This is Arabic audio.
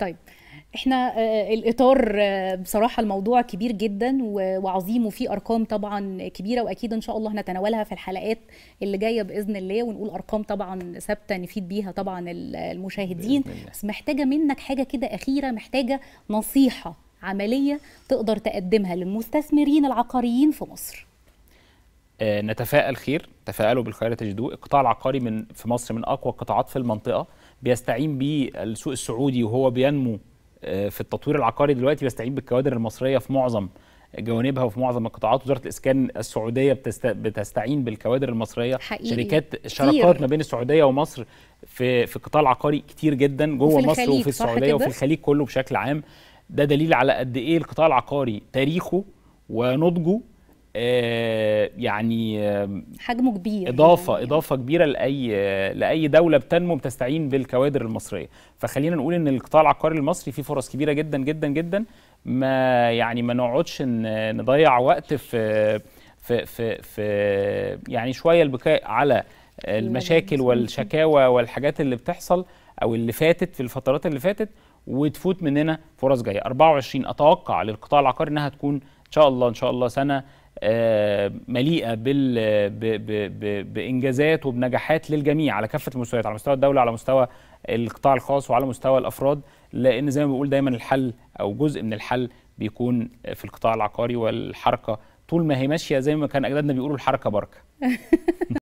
طيب احنا آه، آه، الاطار آه، بصراحه الموضوع كبير جدا وعظيم وفيه ارقام طبعا كبيره واكيد ان شاء الله هنتناولها في الحلقات اللي جايه باذن الله ونقول ارقام طبعا ثابته نفيد بيها طبعا المشاهدين بس محتاجه منك حاجه كده اخيره محتاجه نصيحه عمليه تقدر تقدمها للمستثمرين العقاريين في مصر نتفائل خير تفائلوا بالخير تجدوه القطاع العقاري من في مصر من اقوى القطاعات في المنطقه بيستعين بيه السوق السعودي وهو بينمو آه، في التطوير العقاري دلوقتي بيستعين بالكوادر المصريه في معظم جوانبها وفي معظم القطاعات وزاره الاسكان السعوديه بتست... بتستعين بالكوادر المصريه حقيقي. شركات شراكات ما بين السعوديه ومصر في في القطاع العقاري كتير جدا جوه مصر وفي السعوديه وفي الخليج كله بشكل عام ده دليل على قد ايه القطاع العقاري تاريخه ونضجه آه، يعني آه، حجمه كبير يعني، اضافه يعني. اضافه كبيره لاي لاي دوله بتنمو بتستعين بالكوادر المصريه فخلينا نقول ان القطاع العقاري المصري فيه فرص كبيره جدا جدا جدا ما يعني ما نقعدش نضيع وقت في في في, في يعني شويه البكاء على المشاكل والشكاوى والحاجات اللي بتحصل او اللي فاتت في الفترات اللي فاتت وتفوت مننا فرص جايه 24 اتوقع للقطاع العقاري انها تكون ان شاء الله ان شاء الله سنه آه، مليئه بال بانجازات وبنجاحات للجميع على كافه المستويات على مستوى الدوله على مستوى القطاع الخاص وعلى مستوى الافراد لان زي ما بقول دايما الحل او جزء من الحل بيكون في القطاع العقاري والحركه طول ما هي ماشيه زي ما كان اجدادنا بيقولوا الحركه بركه